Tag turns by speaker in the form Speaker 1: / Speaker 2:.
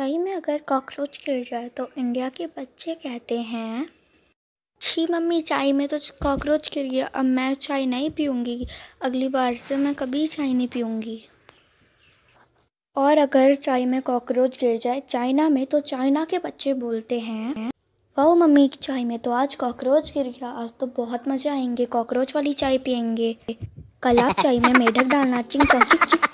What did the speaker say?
Speaker 1: चाय में अगर कॉकरोच गिर जाए तो इंडिया के बच्चे कहते हैं छी मम्मी चाय में तो कॉकरोच गिर गया अब मैं चाय नहीं पीऊँगी अगली बार से मैं कभी चाय नहीं पीऊँगी और अगर चाय में कॉकरोच गिर जाए चाइना में तो चाइना के बच्चे बोलते हैं वाह मम्मी की चाय में तो आज कॉकरोच गिर गया आज तो बहुत मज़े आएंगे कॉकरोच वाली चाय पियेंगे कल आप चाय में
Speaker 2: मेढक डालना चिंग चौंक चिंग